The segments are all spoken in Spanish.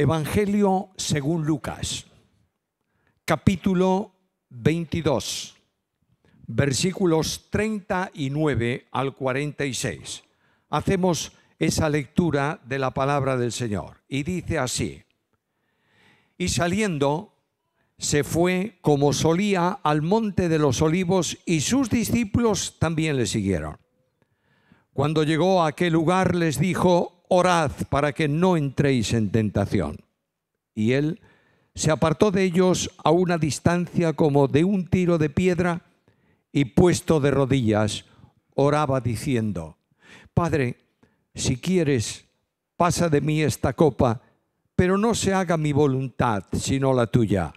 Evangelio según Lucas, capítulo 22, versículos 39 al 46. Hacemos esa lectura de la palabra del Señor y dice así, y saliendo se fue como solía al monte de los olivos y sus discípulos también le siguieron. Cuando llegó a aquel lugar les dijo, orad para que no entréis en tentación. Y él se apartó de ellos a una distancia como de un tiro de piedra y puesto de rodillas, oraba diciendo, Padre, si quieres, pasa de mí esta copa, pero no se haga mi voluntad, sino la tuya.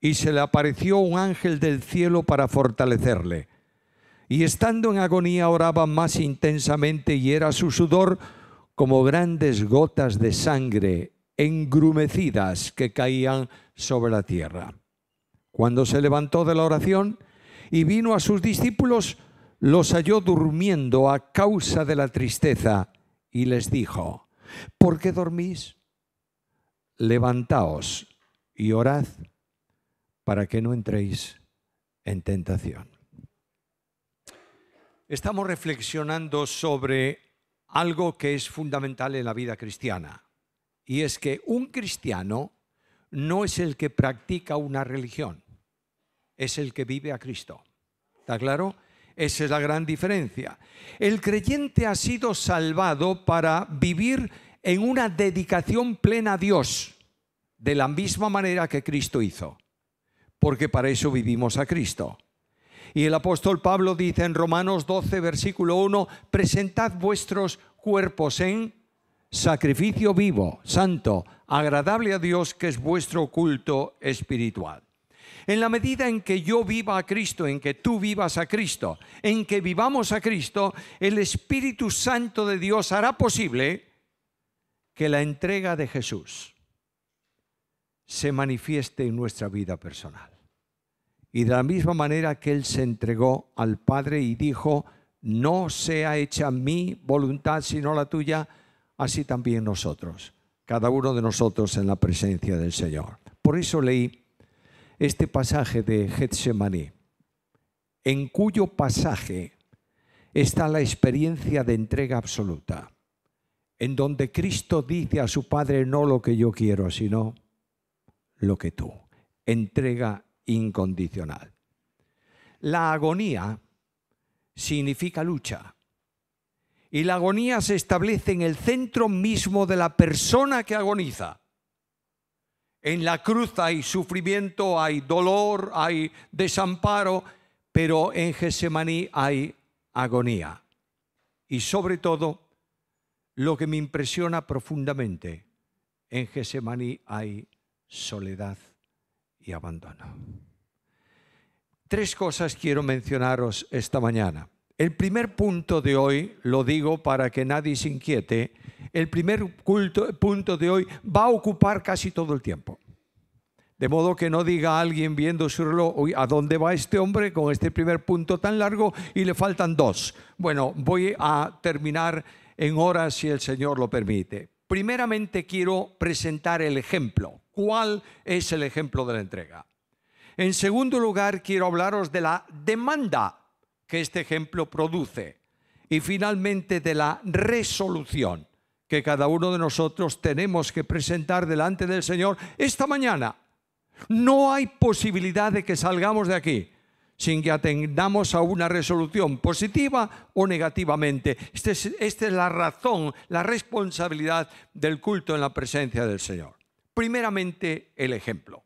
Y se le apareció un ángel del cielo para fortalecerle. Y estando en agonía oraba más intensamente y era su sudor como grandes gotas de sangre engrumecidas que caían sobre la tierra. Cuando se levantó de la oración y vino a sus discípulos, los halló durmiendo a causa de la tristeza y les dijo, ¿por qué dormís? Levantaos y orad para que no entréis en tentación. Estamos reflexionando sobre algo que es fundamental en la vida cristiana, y es que un cristiano no es el que practica una religión, es el que vive a Cristo. ¿Está claro? Esa es la gran diferencia. El creyente ha sido salvado para vivir en una dedicación plena a Dios, de la misma manera que Cristo hizo, porque para eso vivimos a Cristo. Y el apóstol Pablo dice en Romanos 12, versículo 1, presentad vuestros cuerpos en sacrificio vivo, santo, agradable a Dios, que es vuestro culto espiritual. En la medida en que yo viva a Cristo, en que tú vivas a Cristo, en que vivamos a Cristo, el Espíritu Santo de Dios hará posible que la entrega de Jesús se manifieste en nuestra vida personal. Y de la misma manera que Él se entregó al Padre y dijo, no sea hecha mi voluntad sino la tuya, así también nosotros, cada uno de nosotros en la presencia del Señor. Por eso leí este pasaje de Getsemaní, en cuyo pasaje está la experiencia de entrega absoluta, en donde Cristo dice a su Padre no lo que yo quiero, sino lo que tú. Entrega incondicional. La agonía significa lucha. Y la agonía se establece en el centro mismo de la persona que agoniza. En la cruz hay sufrimiento, hay dolor, hay desamparo, pero en Gesemaní hay agonía. Y sobre todo, lo que me impresiona profundamente, en Gesemaní hay soledad y abandono. Tres cosas quiero mencionaros esta mañana. El primer punto de hoy, lo digo para que nadie se inquiete, el primer punto de hoy va a ocupar casi todo el tiempo. De modo que no diga alguien viendo su reloj, ¿a dónde va este hombre con este primer punto tan largo y le faltan dos? Bueno, voy a terminar en horas si el Señor lo permite. Primeramente quiero presentar el ejemplo cuál es el ejemplo de la entrega. En segundo lugar, quiero hablaros de la demanda que este ejemplo produce y finalmente de la resolución que cada uno de nosotros tenemos que presentar delante del Señor esta mañana. No hay posibilidad de que salgamos de aquí sin que atendamos a una resolución positiva o negativamente. Este esta es la razón, la responsabilidad del culto en la presencia del Señor. Primeramente, el ejemplo.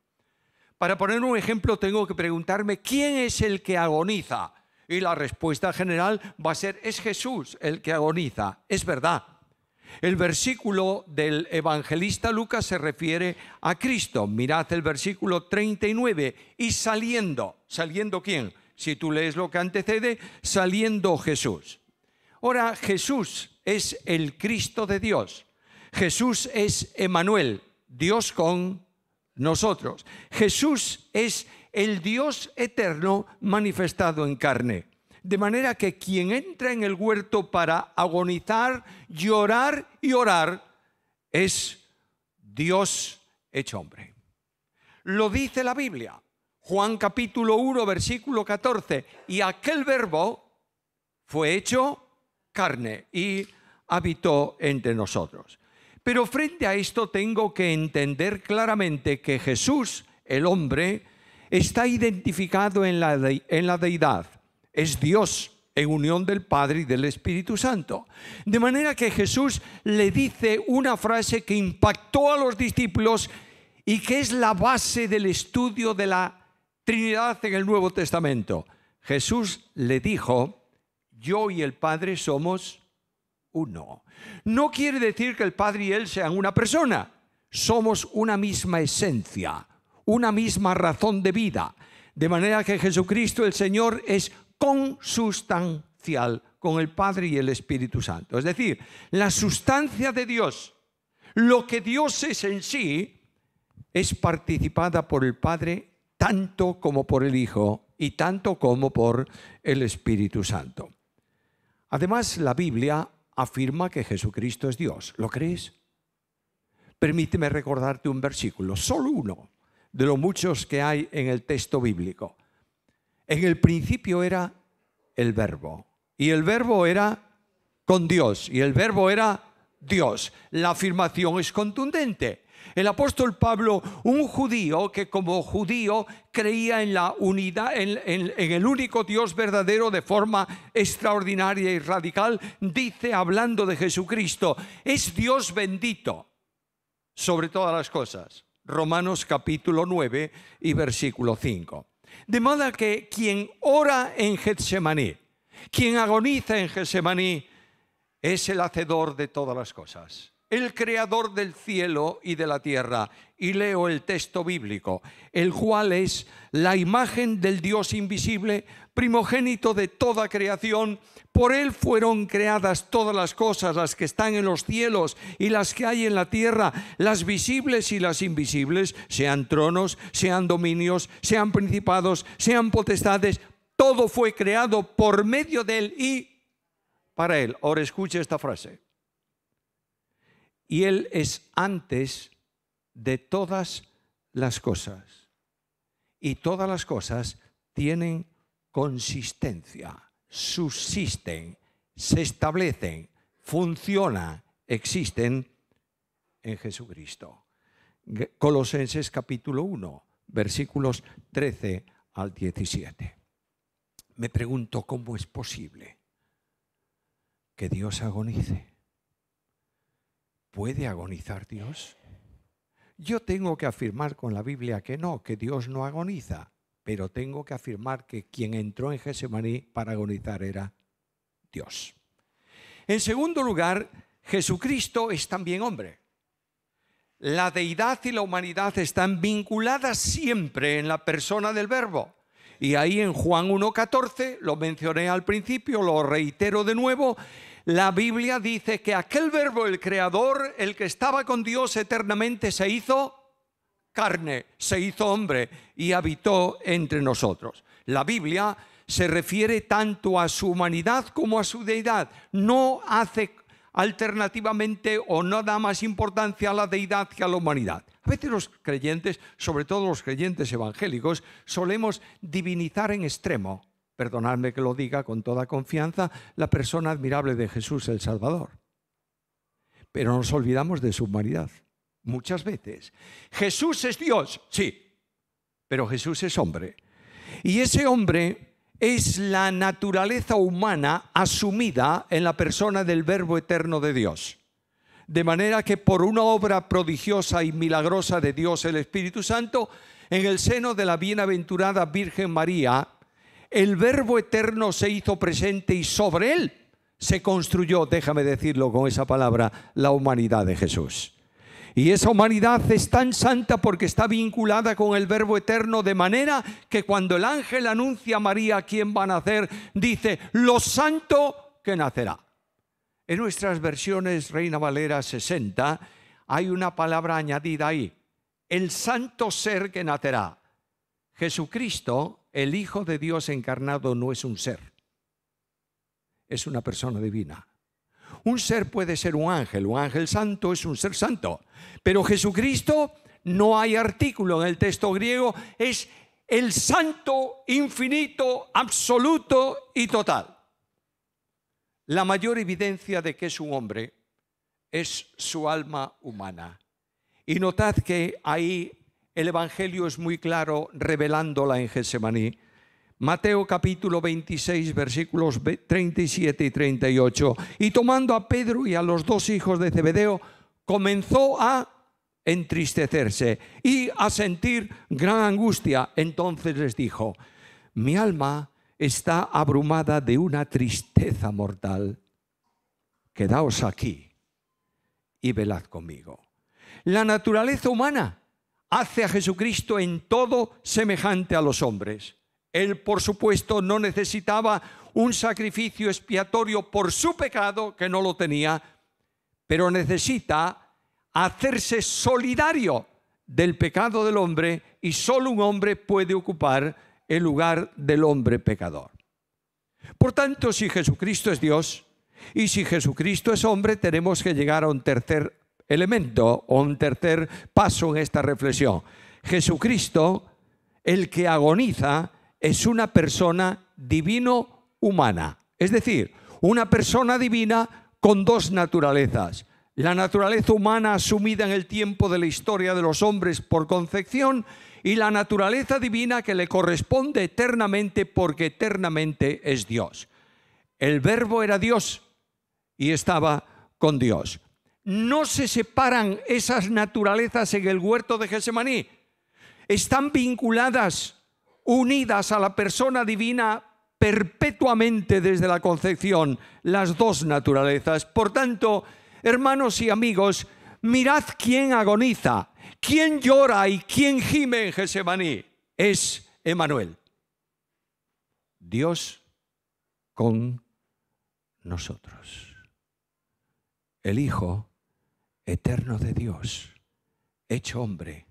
Para poner un ejemplo, tengo que preguntarme, ¿quién es el que agoniza? Y la respuesta general va a ser, es Jesús el que agoniza. Es verdad. El versículo del evangelista Lucas se refiere a Cristo. Mirad el versículo 39. Y saliendo, ¿saliendo quién? Si tú lees lo que antecede, saliendo Jesús. Ahora, Jesús es el Cristo de Dios. Jesús es Emanuel, Dios con nosotros. Jesús es el Dios eterno manifestado en carne. De manera que quien entra en el huerto para agonizar, llorar y orar es Dios hecho hombre. Lo dice la Biblia, Juan capítulo 1, versículo 14, y aquel verbo fue hecho carne y habitó entre nosotros. Pero frente a esto tengo que entender claramente que Jesús, el hombre, está identificado en la, deidad. Es Dios en unión del Padre y del Espíritu Santo. De manera que Jesús le dice una frase que impactó a los discípulos y que es la base del estudio de la Trinidad en el Nuevo Testamento. Jesús le dijo, yo y el Padre somos uno. No quiere decir que el Padre y Él sean una persona. Somos una misma esencia, una misma razón de vida. De manera que Jesucristo el Señor es consustancial con el Padre y el Espíritu Santo. Es decir, la sustancia de Dios, lo que Dios es en sí, es participada por el Padre tanto como por el Hijo y tanto como por el Espíritu Santo. Además, la Biblia afirma que Jesucristo es Dios. ¿Lo crees? Permíteme recordarte un versículo, solo uno, de los muchos que hay en el texto bíblico. En el principio era el verbo, y el verbo era con Dios, y el verbo era Dios. La afirmación es contundente. El apóstol Pablo, un judío que como judío creía en la unidad, en, el único Dios verdadero de forma extraordinaria y radical, dice hablando de Jesucristo, es Dios bendito sobre todas las cosas. Romanos capítulo 9 y versículo 5. De modo que quien ora en Getsemaní, quien agoniza en Getsemaní, es el hacedor de todas las cosas el creador del cielo y de la tierra. Y leo el texto bíblico, el cual es la imagen del Dios invisible, primogénito de toda creación. Por él fueron creadas todas las cosas, las que están en los cielos y las que hay en la tierra, las visibles y las invisibles, sean tronos, sean dominios, sean principados, sean potestades. Todo fue creado por medio de él y para él. Ahora escuche esta frase y Él es antes de todas las cosas. Y todas las cosas tienen consistencia, subsisten, se establecen, funcionan, existen en Jesucristo. Colosenses capítulo 1, versículos 13 al 17. Me pregunto cómo es posible que Dios agonice ¿Puede agonizar Dios? Yo tengo que afirmar con la Biblia que no, que Dios no agoniza, pero tengo que afirmar que quien entró en Gesemaní para agonizar era Dios. En segundo lugar, Jesucristo es también hombre. La deidad y la humanidad están vinculadas siempre en la persona del verbo. Y ahí en Juan 1.14, lo mencioné al principio, lo reitero de nuevo, la Biblia dice que aquel verbo, el creador, el que estaba con Dios eternamente, se hizo carne, se hizo hombre y habitó entre nosotros. La Biblia se refiere tanto a su humanidad como a su deidad. No hace alternativamente o no da más importancia a la deidad que a la humanidad. A veces los creyentes, sobre todo los creyentes evangélicos, solemos divinizar en extremo perdonadme que lo diga con toda confianza, la persona admirable de Jesús el Salvador. Pero nos olvidamos de su humanidad muchas veces. Jesús es Dios, sí, pero Jesús es hombre. Y ese hombre es la naturaleza humana asumida en la persona del Verbo Eterno de Dios. De manera que por una obra prodigiosa y milagrosa de Dios el Espíritu Santo, en el seno de la bienaventurada Virgen María, el verbo eterno se hizo presente y sobre él se construyó, déjame decirlo con esa palabra, la humanidad de Jesús. Y esa humanidad es tan santa porque está vinculada con el Verbo Eterno, de manera que cuando el ángel anuncia a María quién va a nacer, dice, lo santo que nacerá. En nuestras versiones Reina Valera 60 hay una palabra añadida ahí, el santo ser que nacerá. Jesucristo el Hijo de Dios encarnado no es un ser, es una persona divina. Un ser puede ser un ángel, un ángel santo es un ser santo, pero Jesucristo no hay artículo en el texto griego, es el santo infinito, absoluto y total. La mayor evidencia de que es un hombre es su alma humana. Y notad que ahí el Evangelio es muy claro revelándola en Getsemaní. Mateo capítulo 26 versículos 37 y 38. Y tomando a Pedro y a los dos hijos de Zebedeo, comenzó a entristecerse y a sentir gran angustia. Entonces les dijo, mi alma está abrumada de una tristeza mortal. Quedaos aquí y velad conmigo. La naturaleza humana hace a Jesucristo en todo semejante a los hombres. Él, por supuesto, no necesitaba un sacrificio expiatorio por su pecado, que no lo tenía, pero necesita hacerse solidario del pecado del hombre y solo un hombre puede ocupar el lugar del hombre pecador. Por tanto, si Jesucristo es Dios y si Jesucristo es hombre, tenemos que llegar a un tercer elemento o un tercer paso en esta reflexión. Jesucristo, el que agoniza, es una persona divino-humana, es decir, una persona divina con dos naturalezas. La naturaleza humana asumida en el tiempo de la historia de los hombres por concepción y la naturaleza divina que le corresponde eternamente porque eternamente es Dios. El verbo era Dios y estaba con Dios no se separan esas naturalezas en el huerto de Gesemaní. Están vinculadas, unidas a la persona divina perpetuamente desde la concepción, las dos naturalezas. Por tanto, hermanos y amigos, mirad quién agoniza, quién llora y quién gime en Gesemaní. Es Emanuel. Dios con nosotros. El Hijo eterno de Dios, hecho hombre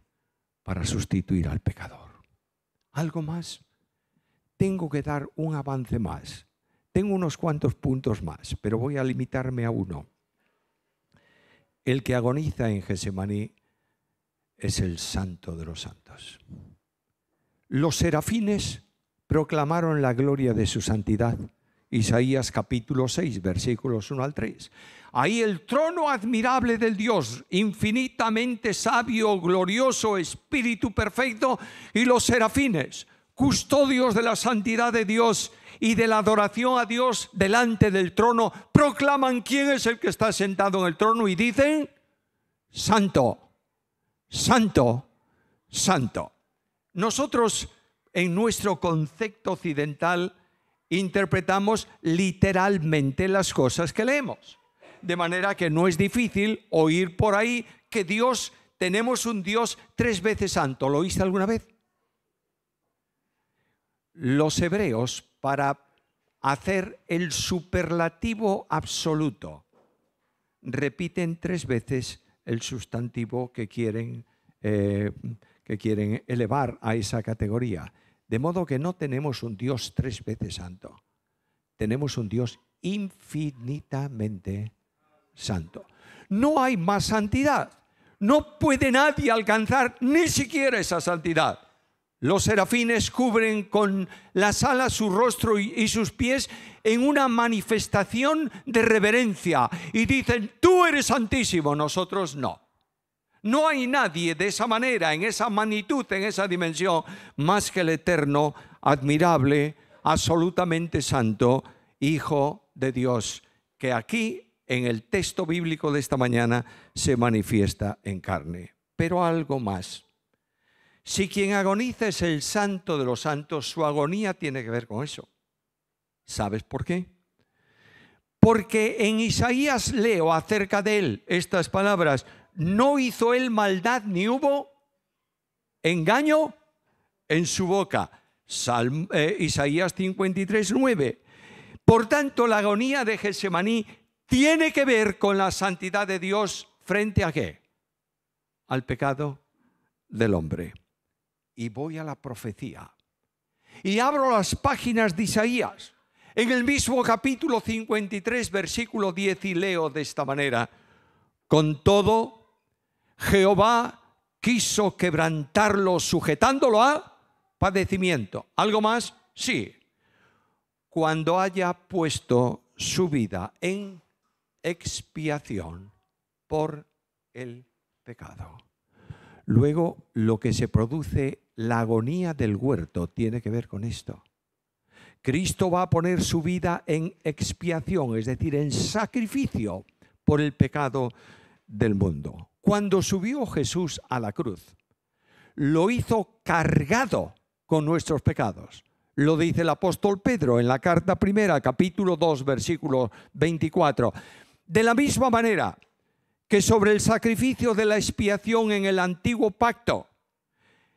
para sustituir al pecador. ¿Algo más? Tengo que dar un avance más. Tengo unos cuantos puntos más, pero voy a limitarme a uno. El que agoniza en Gesemaní es el santo de los santos. Los serafines proclamaron la gloria de su santidad Isaías capítulo 6, versículos 1 al 3. Ahí el trono admirable del Dios, infinitamente sabio, glorioso, espíritu perfecto, y los serafines, custodios de la santidad de Dios y de la adoración a Dios delante del trono, proclaman quién es el que está sentado en el trono y dicen, santo, santo, santo. Nosotros en nuestro concepto occidental, interpretamos literalmente las cosas que leemos. De manera que no es difícil oír por ahí que Dios, tenemos un Dios tres veces santo. ¿Lo oíste alguna vez? Los hebreos, para hacer el superlativo absoluto, repiten tres veces el sustantivo que quieren, eh, que quieren elevar a esa categoría. De modo que no tenemos un Dios tres veces santo, tenemos un Dios infinitamente santo. No hay más santidad. No puede nadie alcanzar ni siquiera esa santidad. Los serafines cubren con las alas su rostro y, sus pies en una manifestación de reverencia y dicen, tú eres santísimo, nosotros no. No hay nadie de esa manera, en esa magnitud, en esa dimensión, más que el eterno, admirable, absolutamente santo, Hijo de Dios, que aquí en el texto bíblico de esta mañana se manifiesta en carne. Pero algo más. Si quien agoniza es el santo de los santos, su agonía tiene que ver con eso. ¿Sabes por qué? Porque en Isaías leo acerca de él estas palabras, no hizo él maldad ni hubo engaño en su boca. Eh, Isaías 53, 9. Por tanto, la agonía de Getsemaní tiene que ver con la santidad de Dios frente a qué? Al pecado del hombre. Y voy a la profecía. Y abro las páginas de Isaías. En el mismo capítulo 53, versículo 10, y leo de esta manera. Con todo, Jehová quiso quebrantarlo sujetándolo a padecimiento. ¿Algo más? Sí. Cuando haya puesto su vida en expiación por el pecado. Luego, lo que se produce, la agonía del huerto, tiene que ver con esto. Cristo va a poner su vida en expiación, es decir, en sacrificio por el pecado del mundo. Cuando subió Jesús a la cruz, lo hizo cargado con nuestros pecados. Lo dice el apóstol Pedro en la carta primera, capítulo 2, versículo 24. De la misma manera que sobre el sacrificio de la expiación en el antiguo pacto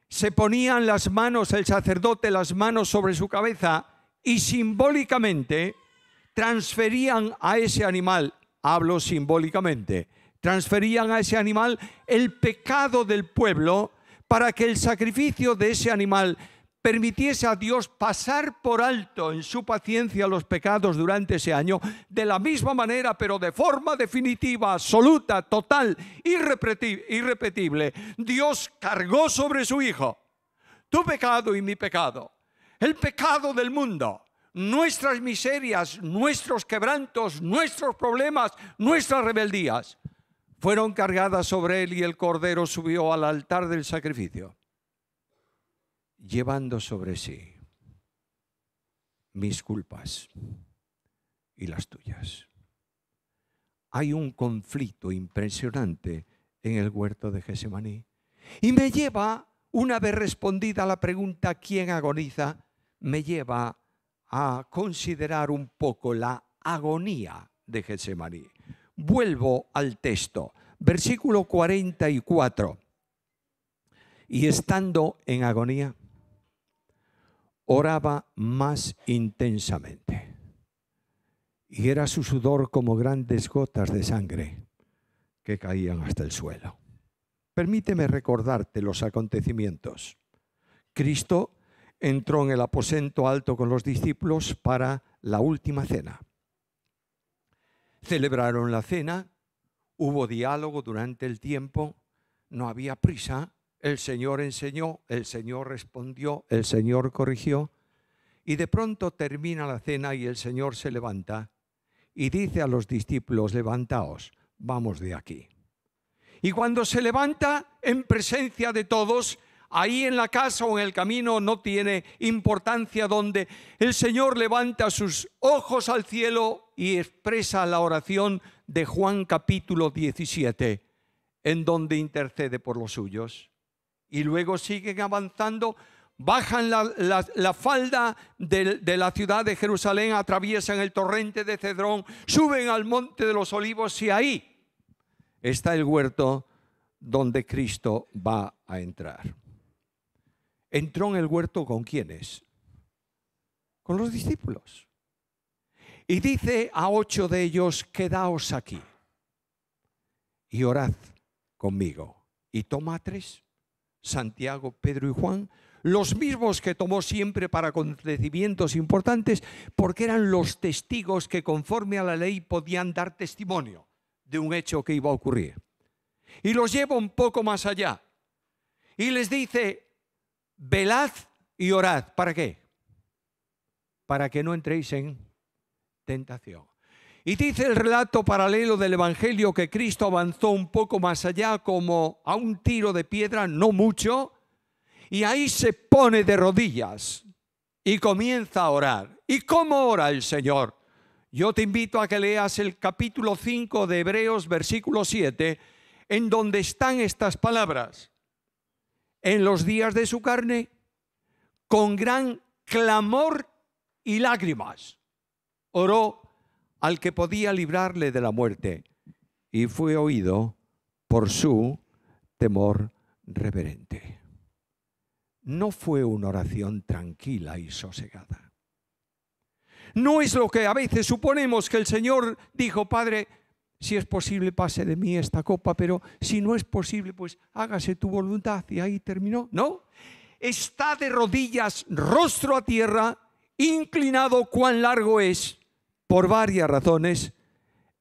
se ponían las manos, el sacerdote las manos sobre su cabeza y simbólicamente transferían a ese animal, hablo simbólicamente, transferían a ese animal el pecado del pueblo para que el sacrificio de ese animal permitiese a Dios pasar por alto en su paciencia los pecados durante ese año, de la misma manera, pero de forma definitiva, absoluta, total, irrepetible, Dios cargó sobre su Hijo tu pecado y mi pecado, el pecado del mundo, nuestras miserias, nuestros quebrantos, nuestros problemas, nuestras rebeldías fueron cargadas sobre él y el cordero subió al altar del sacrificio, llevando sobre sí mis culpas y las tuyas. Hay un conflicto impresionante en el huerto de Gesemaní y me lleva, una vez respondida la pregunta ¿quién agoniza?, me lleva a considerar un poco la agonía de Gesemaní. Vuelvo al texto, versículo 44. Y estando en agonía, oraba más intensamente. Y era su sudor como grandes gotas de sangre que caían hasta el suelo. Permíteme recordarte los acontecimientos. Cristo entró en el aposento alto con los discípulos para la última cena. Celebraron la cena, hubo diálogo durante el tiempo, no había prisa, el Señor enseñó, el Señor respondió, el Señor corrigió, y de pronto termina la cena y el Señor se levanta y dice a los discípulos, levantaos, vamos de aquí. Y cuando se levanta en presencia de todos, ahí en la casa o en el camino no tiene importancia donde el Señor levanta sus ojos al cielo y expresa la oración de Juan capítulo 17, en donde intercede por los suyos. Y luego siguen avanzando, bajan la, falda de la ciudad de Jerusalén, atraviesan el torrente de Cedrón, suben al monte de los olivos y ahí está el huerto donde Cristo va a entrar entró en el huerto con quiénes? Con los discípulos. Y dice a ocho de ellos, quedaos aquí y orad conmigo. Y toma tres, Santiago, Pedro y Juan, los mismos que tomó siempre para acontecimientos importantes, porque eran los testigos que conforme a la ley podían dar testimonio de un hecho que iba a ocurrir. Y los lleva un poco más allá. Y les dice, velad y orad. ¿Para qué? Para que no entréis en tentación. Y dice el relato paralelo del Evangelio que Cristo avanzó un poco más allá como a un tiro de piedra, no mucho, y ahí se pone de rodillas y comienza a orar. ¿Y cómo ora el Señor? Yo te invito a que leas el capítulo 5 de Hebreos, versículo 7, en donde están estas palabras en los días de su carne con gran clamor y lágrimas. Oró al que podía librarle de la muerte y fue oído por su temor reverente. No fue una oración tranquila y sosegada. No es lo que a veces suponemos que el Señor dijo, Padre, si es posible, pase de mí esta copa, pero si no es posible, pues hágase tu voluntad. Y ahí terminó. No, está de rodillas, rostro a tierra, inclinado cuán largo es, por varias razones.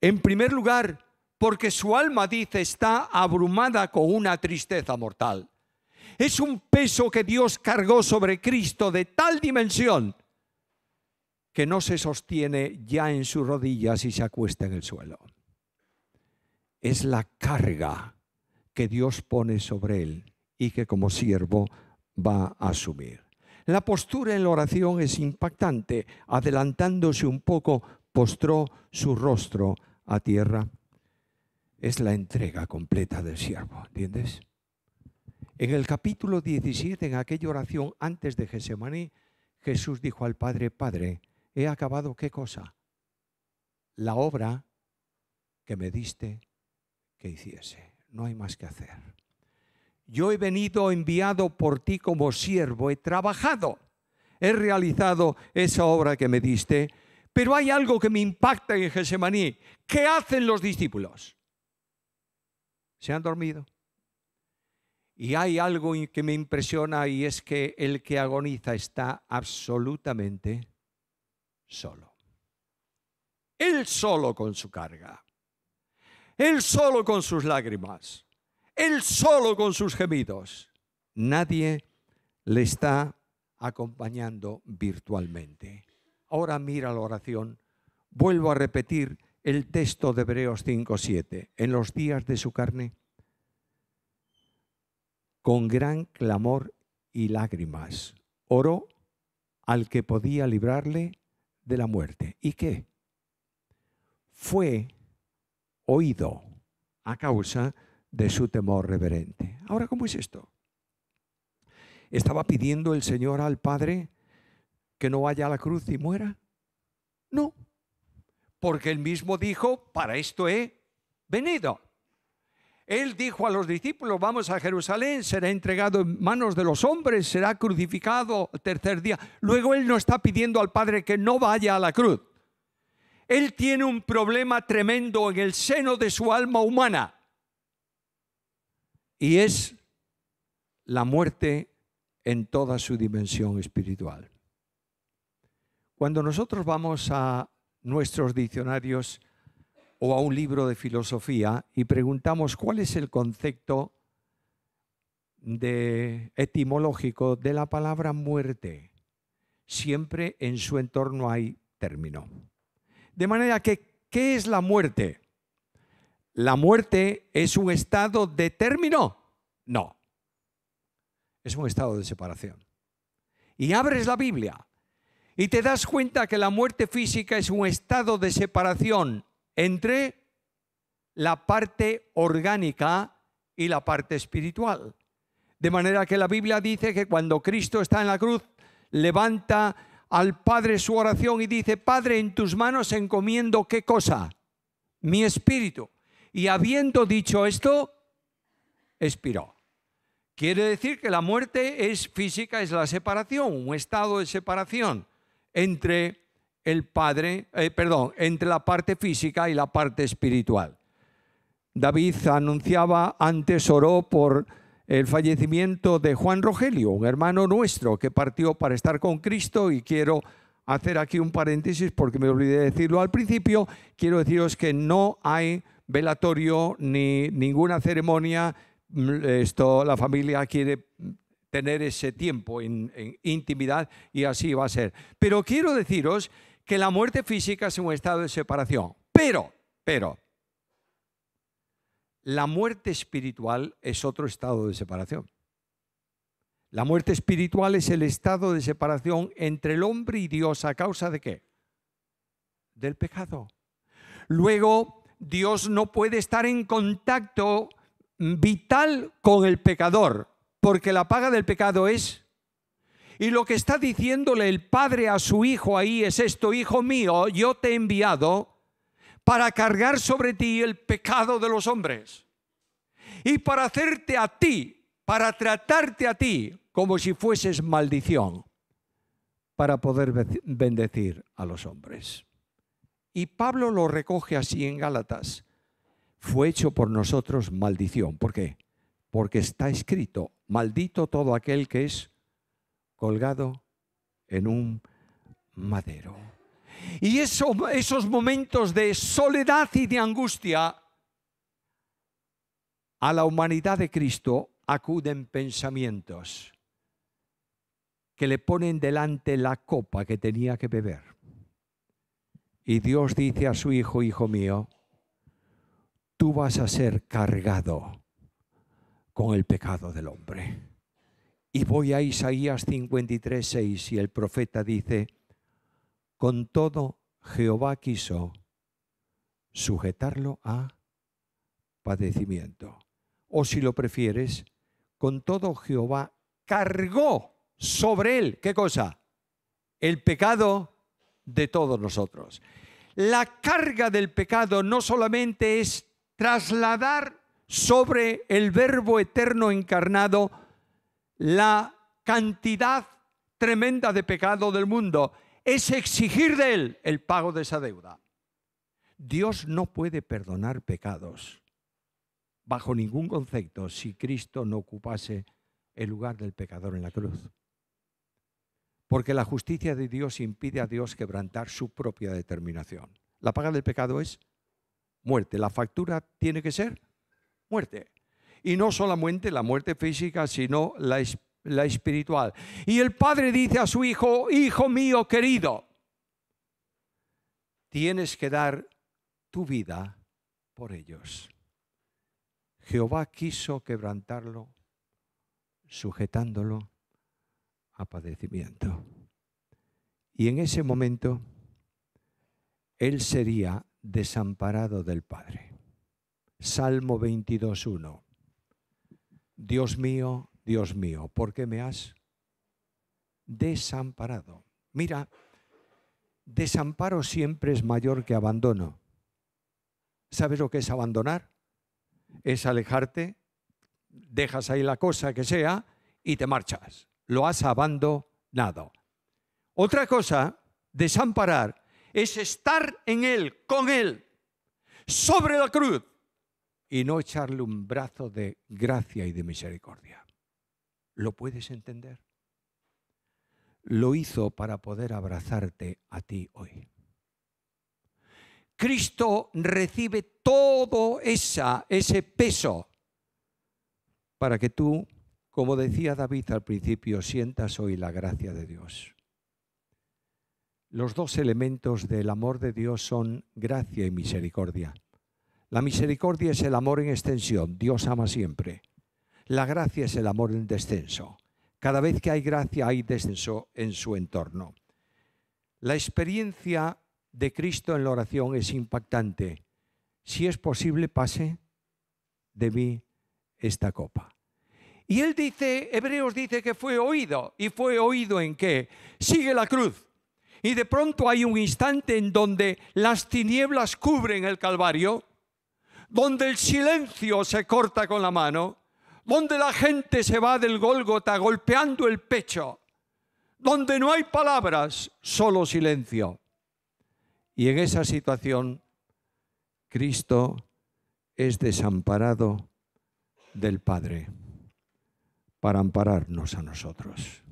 En primer lugar, porque su alma, dice, está abrumada con una tristeza mortal. Es un peso que Dios cargó sobre Cristo de tal dimensión que no se sostiene ya en sus rodillas y se acuesta en el suelo es la carga que Dios pone sobre él y que como siervo va a asumir. La postura en la oración es impactante. Adelantándose un poco, postró su rostro a tierra. Es la entrega completa del siervo, ¿entiendes? En el capítulo 17, en aquella oración antes de Gesemaní, Jesús dijo al Padre, Padre, he acabado qué cosa? La obra que me diste que hiciese. No hay más que hacer. Yo he venido enviado por ti como siervo, he trabajado, he realizado esa obra que me diste, pero hay algo que me impacta en Gesemaní. ¿Qué hacen los discípulos? Se han dormido. Y hay algo que me impresiona y es que el que agoniza está absolutamente solo. Él solo con su carga. Él solo con sus lágrimas, Él solo con sus gemidos. Nadie le está acompañando virtualmente. Ahora mira la oración. Vuelvo a repetir el texto de Hebreos 5.7. En los días de su carne, con gran clamor y lágrimas, oró al que podía librarle de la muerte. ¿Y qué? Fue oído a causa de su temor reverente. Ahora, ¿cómo es esto? ¿Estaba pidiendo el Señor al Padre que no vaya a la cruz y muera? No, porque él mismo dijo, para esto he venido. Él dijo a los discípulos, vamos a Jerusalén, será entregado en manos de los hombres, será crucificado el tercer día. Luego él no está pidiendo al Padre que no vaya a la cruz. Él tiene un problema tremendo en el seno de su alma humana. Y es la muerte en toda su dimensión espiritual. Cuando nosotros vamos a nuestros diccionarios o a un libro de filosofía y preguntamos cuál es el concepto etimológico de la palabra muerte, siempre en su entorno hay término. De manera que, ¿qué es la muerte? ¿La muerte es un estado de término? No. Es un estado de separación. Y abres la Biblia y te das cuenta que la muerte física es un estado de separación entre la parte orgánica y la parte espiritual. De manera que la Biblia dice que cuando Cristo está en la cruz, levanta al Padre su oración y dice, Padre, en tus manos encomiendo qué cosa? Mi espíritu. Y habiendo dicho esto, expiró. Quiere decir que la muerte es física, es la separación, un estado de separación entre el Padre, eh, perdón, entre la parte física y la parte espiritual. David anunciaba, antes oró por el fallecimiento de Juan Rogelio, un hermano nuestro que partió para estar con Cristo y quiero hacer aquí un paréntesis porque me olvidé de decirlo al principio, quiero deciros que no hay velatorio ni ninguna ceremonia, esto la familia quiere tener ese tiempo en intimidad y así va a ser. Pero quiero deciros que la muerte física es un estado de separación, pero, pero, la muerte espiritual es otro estado de separación. La muerte espiritual es el estado de separación entre el hombre y Dios a causa de qué? Del pecado. Luego, Dios no puede estar en contacto vital con el pecador, porque la paga del pecado es... Y lo que está diciéndole el padre a su hijo ahí es esto, hijo mío, yo te he enviado para cargar sobre ti el pecado de los hombres y para hacerte a ti, para tratarte a ti como si fueses maldición, para poder bendecir a los hombres. Y Pablo lo recoge así en Gálatas. Fue hecho por nosotros maldición. ¿Por qué? Porque está escrito, maldito todo aquel que es colgado en un madero. Y esos momentos de soledad y de angustia, a la humanidad de Cristo acuden pensamientos que le ponen delante la copa que tenía que beber. Y Dios dice a su hijo, hijo mío, tú vas a ser cargado con el pecado del hombre. Y voy a Isaías 53, 6 y el profeta dice, con todo, Jehová quiso sujetarlo a padecimiento. O si lo prefieres, con todo Jehová cargó sobre él, ¿qué cosa? El pecado de todos nosotros. La carga del pecado no solamente es trasladar sobre el verbo eterno encarnado la cantidad tremenda de pecado del mundo, es exigir de Él el pago de esa deuda. Dios no puede perdonar pecados bajo ningún concepto si Cristo no ocupase el lugar del pecador en la cruz. Porque la justicia de Dios impide a Dios quebrantar su propia determinación. La paga del pecado es muerte. La factura tiene que ser muerte. Y no solamente la muerte física, sino la espiritual la espiritual. Y el padre dice a su hijo, hijo mío querido, tienes que dar tu vida por ellos. Jehová quiso quebrantarlo, sujetándolo a padecimiento. Y en ese momento, él sería desamparado del Padre. Salmo 22.1. Dios mío, Dios mío, ¿por qué me has desamparado? Mira, desamparo siempre es mayor que abandono. ¿Sabes lo que es abandonar? Es alejarte, dejas ahí la cosa que sea y te marchas. Lo has abandonado. Otra cosa, desamparar, es estar en Él, con Él, sobre la cruz y no echarle un brazo de gracia y de misericordia. ¿Lo puedes entender? Lo hizo para poder abrazarte a ti hoy. Cristo recibe todo esa, ese peso para que tú, como decía David al principio, sientas hoy la gracia de Dios. Los dos elementos del amor de Dios son gracia y misericordia. La misericordia es el amor en extensión, Dios ama siempre. La gracia es el amor en descenso. Cada vez que hay gracia hay descenso en su entorno. La experiencia de Cristo en la oración es impactante. Si es posible, pase de mí esta copa. Y él dice, Hebreos dice que fue oído. ¿Y fue oído en qué? Sigue la cruz. Y de pronto hay un instante en donde las tinieblas cubren el Calvario, donde el silencio se corta con la mano, donde la gente se va del Gólgota golpeando el pecho, donde no hay palabras, solo silencio. Y en esa situación, Cristo es desamparado del Padre para ampararnos a nosotros.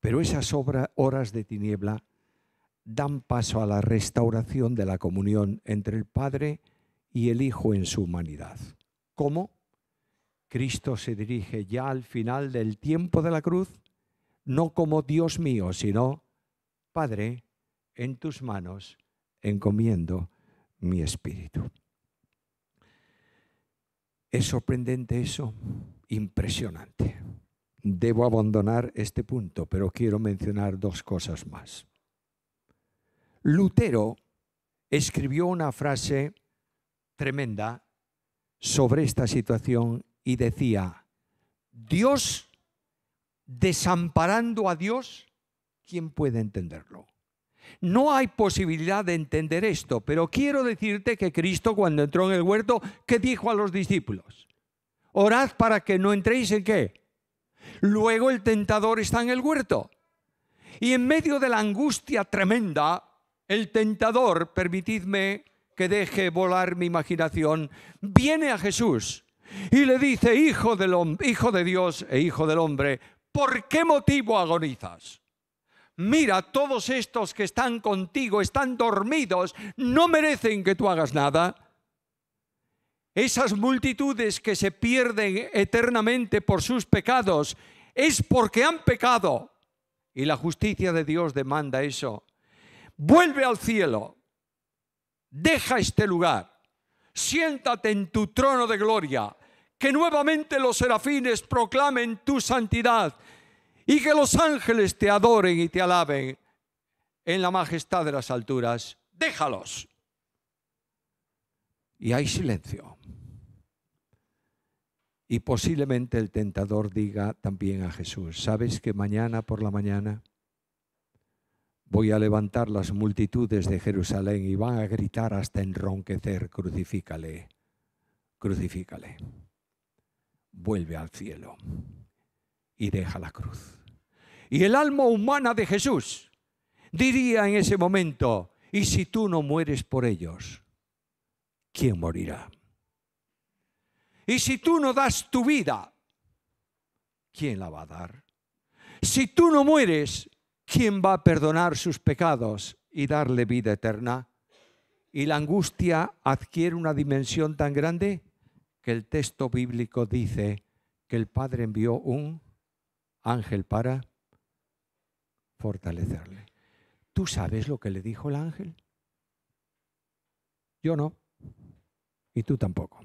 Pero esas horas de tiniebla dan paso a la restauración de la comunión entre el Padre y el Hijo en su humanidad. ¿Cómo? Cristo se dirige ya al final del tiempo de la cruz, no como Dios mío, sino, Padre, en tus manos encomiendo mi espíritu. Es sorprendente eso, impresionante. Debo abandonar este punto, pero quiero mencionar dos cosas más. Lutero escribió una frase tremenda sobre esta situación y decía, Dios desamparando a Dios, ¿quién puede entenderlo? No hay posibilidad de entender esto, pero quiero decirte que Cristo cuando entró en el huerto, ¿qué dijo a los discípulos? Orad para que no entréis en qué. Luego el tentador está en el huerto. Y en medio de la angustia tremenda, el tentador, permitidme que deje volar mi imaginación, viene a Jesús y le dice, hijo, hijo de Dios e hijo del hombre, ¿por qué motivo agonizas? Mira, todos estos que están contigo están dormidos, no merecen que tú hagas nada. Esas multitudes que se pierden eternamente por sus pecados es porque han pecado. Y la justicia de Dios demanda eso. Vuelve al cielo, deja este lugar, siéntate en tu trono de gloria, que nuevamente los serafines proclamen tu santidad y que los ángeles te adoren y te alaben en la majestad de las alturas. Déjalos. Y hay silencio. Y posiblemente el tentador diga también a Jesús, ¿sabes que mañana por la mañana voy a levantar las multitudes de Jerusalén y van a gritar hasta enronquecer, crucifícale, crucifícale? vuelve al cielo y deja la cruz. Y el alma humana de Jesús diría en ese momento, ¿y si tú no mueres por ellos? ¿Quién morirá? ¿Y si tú no das tu vida? ¿Quién la va a dar? Si tú no mueres, ¿quién va a perdonar sus pecados y darle vida eterna? Y la angustia adquiere una dimensión tan grande que el texto bíblico dice que el Padre envió un ángel para fortalecerle. ¿Tú sabes lo que le dijo el ángel? Yo no. Y tú tampoco.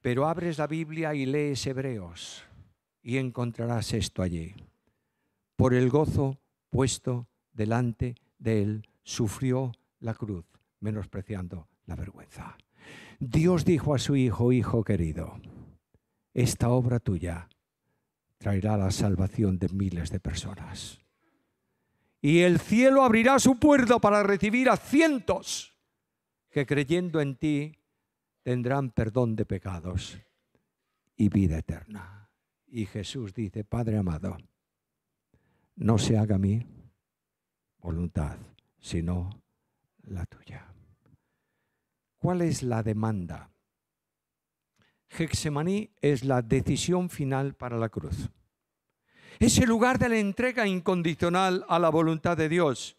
Pero abres la Biblia y lees Hebreos y encontrarás esto allí. Por el gozo puesto delante de él, sufrió la cruz, menospreciando la vergüenza. Dios dijo a su hijo, hijo querido, esta obra tuya traerá la salvación de miles de personas. Y el cielo abrirá su puerta para recibir a cientos que creyendo en ti tendrán perdón de pecados y vida eterna. Y Jesús dice, Padre amado, no se haga mi voluntad, sino la tuya. ¿Cuál es la demanda? Hexemaní es la decisión final para la cruz. Es el lugar de la entrega incondicional a la voluntad de Dios.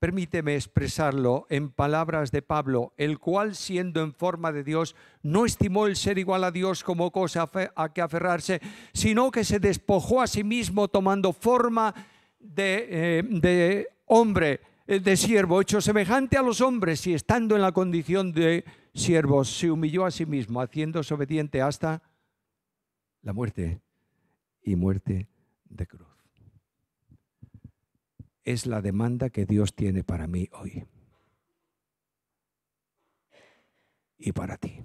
Permíteme expresarlo en palabras de Pablo, el cual, siendo en forma de Dios, no estimó el ser igual a Dios como cosa a que aferrarse, sino que se despojó a sí mismo tomando forma de eh, hombre eh, de siervo, hecho semejante a los hombres y estando en la condición de siervo, se humilló a sí mismo, haciéndose obediente hasta la muerte y muerte de cruz. Es la demanda que Dios tiene para mí hoy y para ti.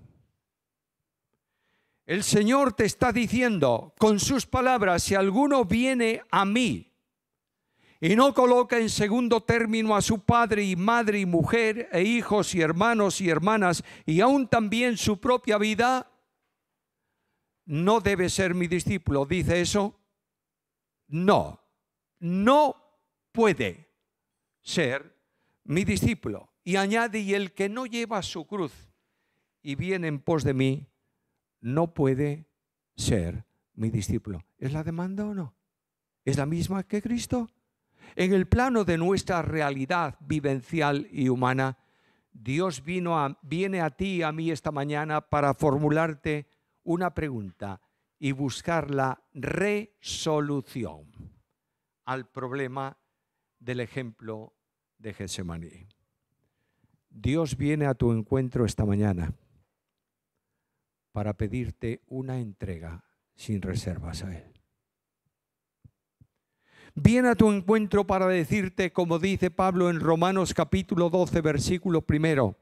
El Señor te está diciendo con sus palabras, si alguno viene a mí, y no coloca en segundo término a su padre y madre y mujer e hijos y hermanos y hermanas y aún también su propia vida, no debe ser mi discípulo. ¿Dice eso? No, no puede ser mi discípulo. Y añade, y el que no lleva su cruz y viene en pos de mí, no puede ser mi discípulo. ¿Es la demanda o no? ¿Es la misma que Cristo? En el plano de nuestra realidad vivencial y humana, Dios viene a ti y a mí esta mañana para formularte una pregunta y buscar la resolución al problema del ejemplo de Getsemaní. Dios viene a tu encuentro esta mañana para pedirte una entrega sin reservas a Él viene a tu encuentro para decirte, como dice Pablo en Romanos capítulo 12, versículo primero,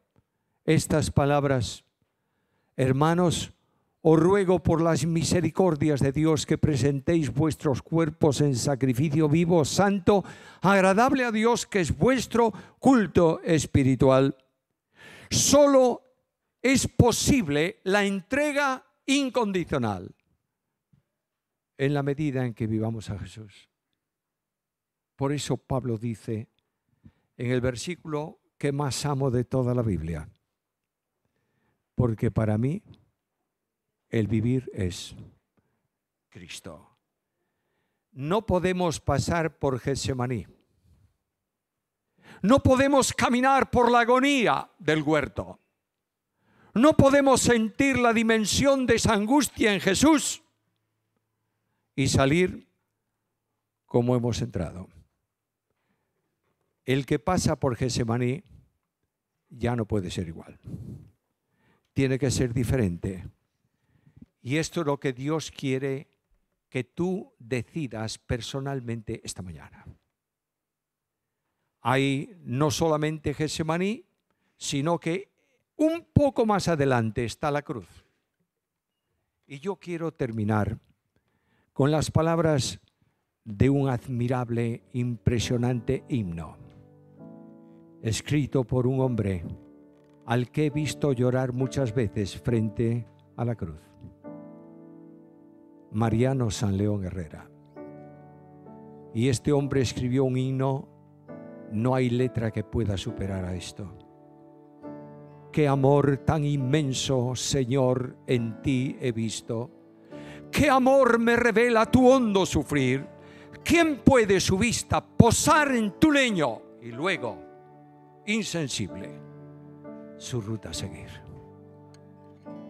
estas palabras. Hermanos, os ruego por las misericordias de Dios que presentéis vuestros cuerpos en sacrificio vivo, santo, agradable a Dios, que es vuestro culto espiritual. Solo es posible la entrega incondicional en la medida en que vivamos a Jesús. Por eso Pablo dice en el versículo que más amo de toda la Biblia, porque para mí el vivir es Cristo. No podemos pasar por Getsemaní. No podemos caminar por la agonía del huerto. No podemos sentir la dimensión de esa angustia en Jesús y salir como hemos entrado. El que pasa por Gesemaní ya no puede ser igual. Tiene que ser diferente. Y esto es lo que Dios quiere que tú decidas personalmente esta mañana. Hay no solamente Gesemaní, sino que un poco más adelante está la cruz. Y yo quiero terminar con las palabras de un admirable, impresionante himno escrito por un hombre al que he visto llorar muchas veces frente a la cruz. Mariano San León Herrera. Y este hombre escribió un himno, no hay letra que pueda superar a esto. Qué amor tan inmenso, Señor, en ti he visto. Qué amor me revela tu hondo sufrir. ¿Quién puede su vista posar en tu leño y luego insensible su ruta a seguir.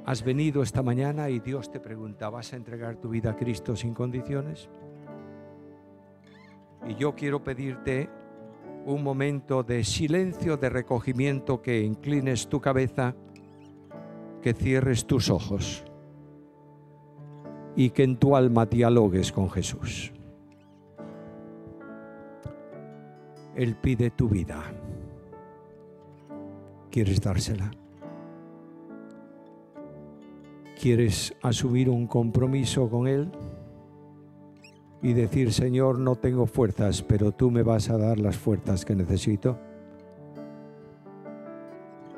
Has venido esta mañana y Dios te pregunta, ¿vas a entregar tu vida a Cristo sin condiciones? Y yo quiero pedirte un momento de silencio, de recogimiento, que inclines tu cabeza, que cierres tus ojos y que en tu alma dialogues con Jesús. Él pide tu vida quieres dársela. ¿Quieres asumir un compromiso con Él? Y decir, Señor, no tengo fuerzas, pero tú me vas a dar las fuerzas que necesito.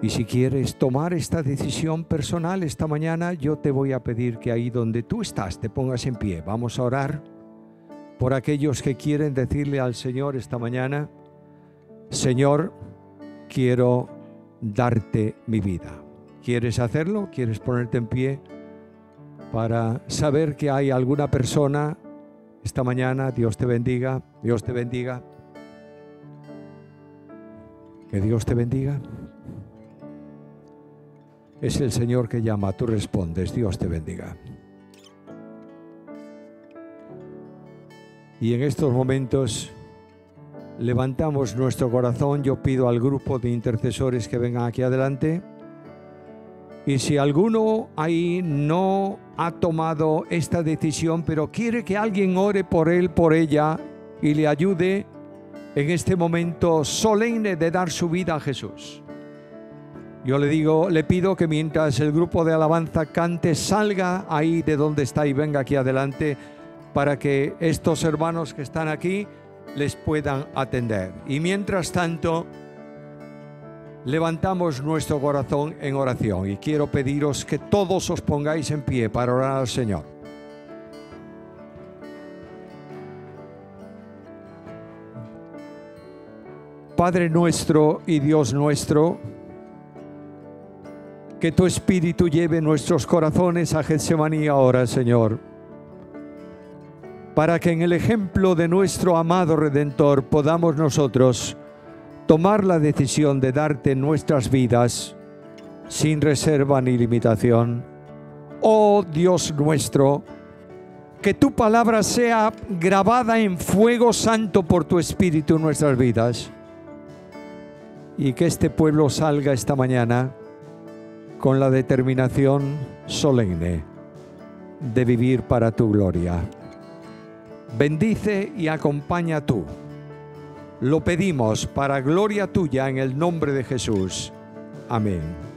Y si quieres tomar esta decisión personal esta mañana, yo te voy a pedir que ahí donde tú estás te pongas en pie. Vamos a orar por aquellos que quieren decirle al Señor esta mañana, Señor, quiero darte mi vida. ¿Quieres hacerlo? ¿Quieres ponerte en pie para saber que hay alguna persona esta mañana? Dios te bendiga, Dios te bendiga. Que Dios te bendiga. Es el Señor que llama, tú respondes, Dios te bendiga. Y en estos momentos Levantamos nuestro corazón, yo pido al grupo de intercesores que vengan aquí adelante. Y si alguno ahí no ha tomado esta decisión, pero quiere que alguien ore por él, por ella, y le ayude en este momento solemne de dar su vida a Jesús. Yo le digo, le pido que mientras el grupo de alabanza cante, salga ahí de donde está y venga aquí adelante para que estos hermanos que están aquí les puedan atender. Y mientras tanto, levantamos nuestro corazón en oración y quiero pediros que todos os pongáis en pie para orar al Señor. Padre nuestro y Dios nuestro, que tu Espíritu lleve nuestros corazones a Getsemaní ahora, Señor para que en el ejemplo de nuestro amado Redentor podamos nosotros tomar la decisión de darte nuestras vidas sin reserva ni limitación. Oh Dios nuestro, que tu palabra sea grabada en fuego santo por tu Espíritu en nuestras vidas y que este pueblo salga esta mañana con la determinación solemne de vivir para tu gloria bendice y acompaña tú. Lo pedimos para gloria tuya en el nombre de Jesús. Amén.